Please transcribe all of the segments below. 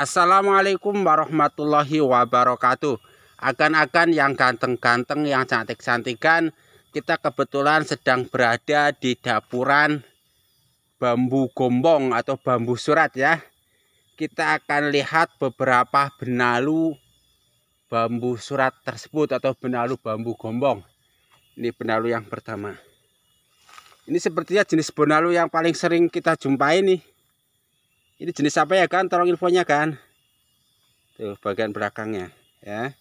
Assalamualaikum warahmatullahi wabarakatuh. Akan-akan yang ganteng-ganteng, yang cantik-cantikan, kita kebetulan sedang berada di dapuran bambu gombong atau bambu surat ya. Kita akan lihat beberapa benalu bambu surat tersebut atau benalu bambu gombong. Ini benalu yang pertama. Ini sepertinya jenis benalu yang paling sering kita jumpai nih. Ini jenis apa ya kan? Tolong infonya kan. Tuh bagian belakangnya ya.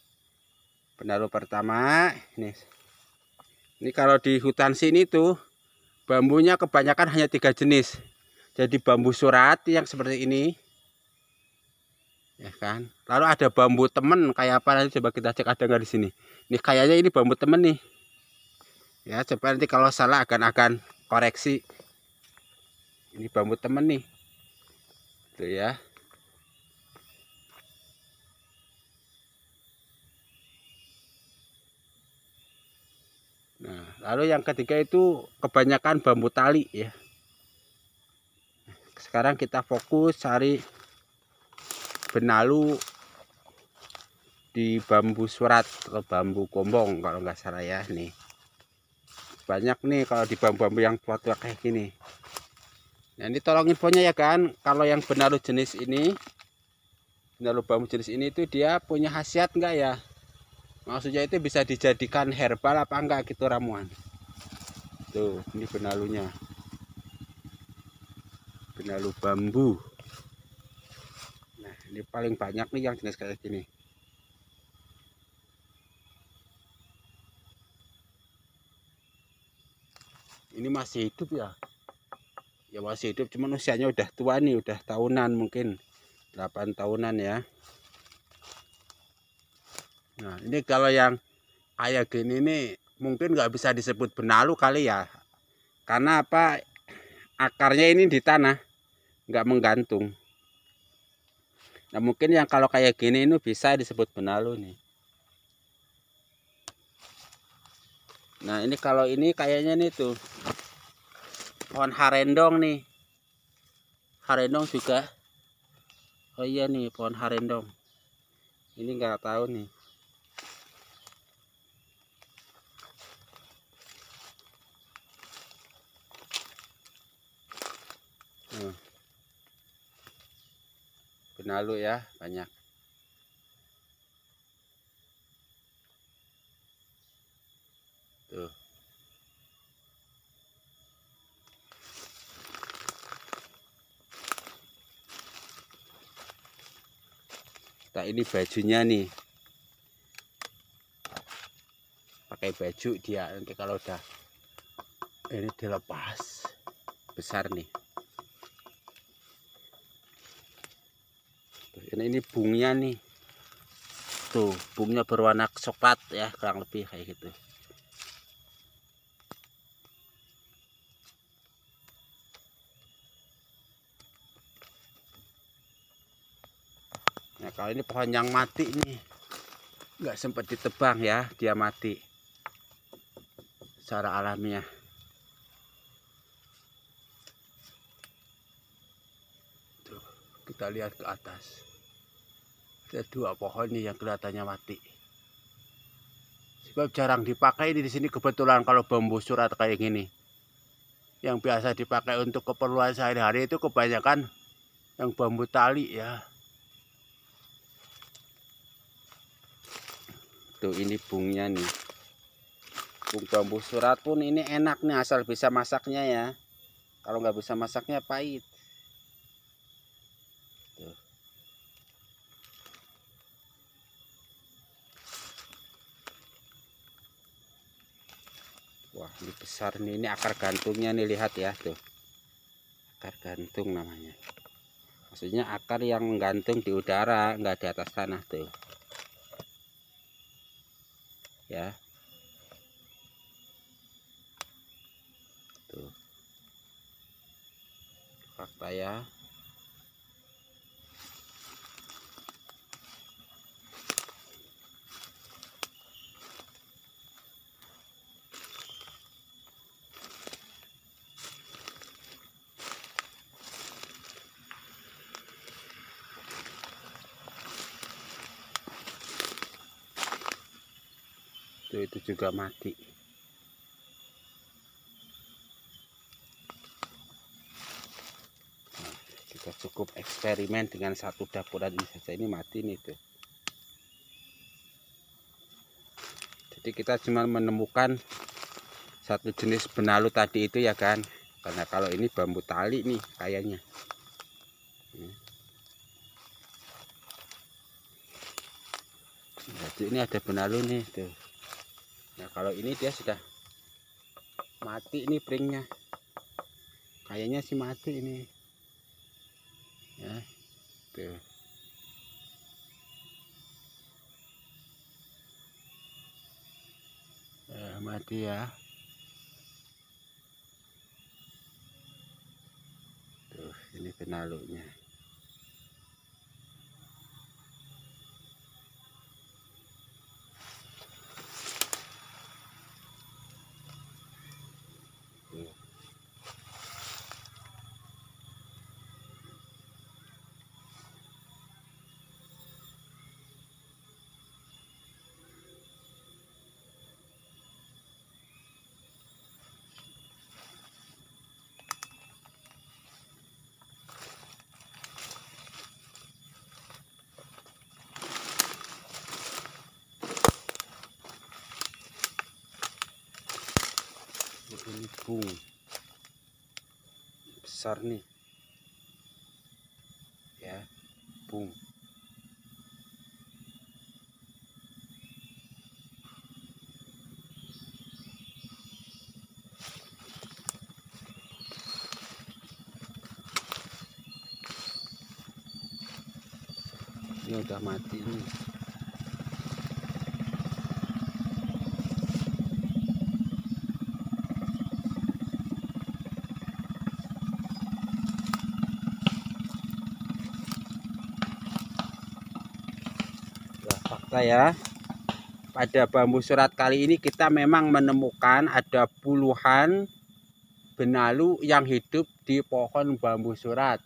Penaruh pertama ini. Ini kalau di hutan sini tuh bambunya kebanyakan hanya tiga jenis. Jadi bambu surat yang seperti ini. Ya kan? Lalu ada bambu temen kayak apa nanti coba kita cek ada nggak di sini. Ini kayaknya ini bambu temen nih. Ya, coba nanti kalau salah akan akan koreksi. Ini bambu temen nih gitu ya. Nah, lalu yang ketiga itu kebanyakan bambu tali ya. Sekarang kita fokus cari benalu di bambu surat atau bambu kombong kalau nggak salah ya nih. Banyak nih kalau di bambu-bambu yang tua-tua kayak gini. Nah, ini tolong infonya ya kan, kalau yang benalu jenis ini, benalu bambu jenis ini itu dia punya khasiat enggak ya? Maksudnya itu bisa dijadikan herbal apa enggak gitu ramuan. Tuh, ini benalunya. Benalu bambu. Nah, ini paling banyak nih yang jenis kayak gini. Ini masih hidup ya? ya masih hidup cuman usianya udah tua nih udah tahunan mungkin 8 tahunan ya nah ini kalau yang kayak gini ini mungkin nggak bisa disebut benalu kali ya karena apa akarnya ini di tanah nggak menggantung nah mungkin yang kalau kayak gini ini bisa disebut benalu nih Nah ini kalau ini kayaknya nih tuh pohon harendong nih harendong juga oh iya nih pohon harendong ini nggak tahu nih hmm. benalu ya banyak tuh ini bajunya nih pakai baju dia nanti kalau udah ini dilepas besar nih ini ini bungnya nih tuh bungnya berwarna coklat ya kurang lebih kayak gitu nah kalau ini pohon yang mati nih nggak sempat ditebang ya dia mati secara alamiah tuh kita lihat ke atas ada dua pohon nih yang kelihatannya mati sebab jarang dipakai ini di sini kebetulan kalau bambu surat kayak gini yang biasa dipakai untuk keperluan sehari-hari itu kebanyakan yang bambu tali ya tuh ini bungnya nih bung bambu surat pun ini enak nih asal bisa masaknya ya kalau nggak bisa masaknya pahit Wah ini besar nih ini akar gantungnya nih lihat ya tuh akar gantung namanya maksudnya akar yang menggantung di udara nggak di atas tanah tuh ya tuh fakta ya itu juga mati nah, kita cukup eksperimen dengan satu dapuran ini saja ini mati nih tuh jadi kita cuma menemukan satu jenis benalu tadi itu ya kan karena kalau ini bambu tali nih kayaknya jadi ini ada benalu nih tuh nah kalau ini dia sudah mati ini pringnya kayaknya sih mati ini ya tuh eh, mati ya tuh ini penalunya jagung besar nih ya bung ini udah mati nih saya pada bambu surat kali ini kita memang menemukan ada puluhan benalu yang hidup di pohon bambu surat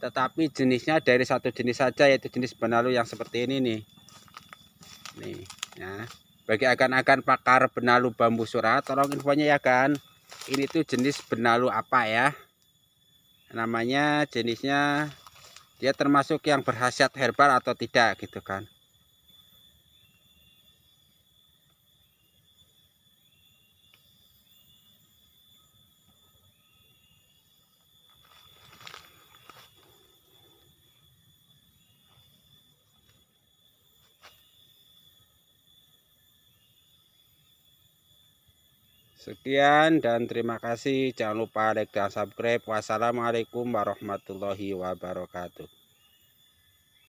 tetapi jenisnya dari satu jenis saja yaitu jenis benalu yang seperti ini nih nih ya bagi akan-akan pakar benalu bambu surat tolong infonya ya kan ini tuh jenis benalu apa ya namanya jenisnya dia termasuk yang berhasiat herbal atau tidak gitu kan Sekian dan terima kasih. Jangan lupa like dan subscribe. Wassalamualaikum warahmatullahi wabarakatuh.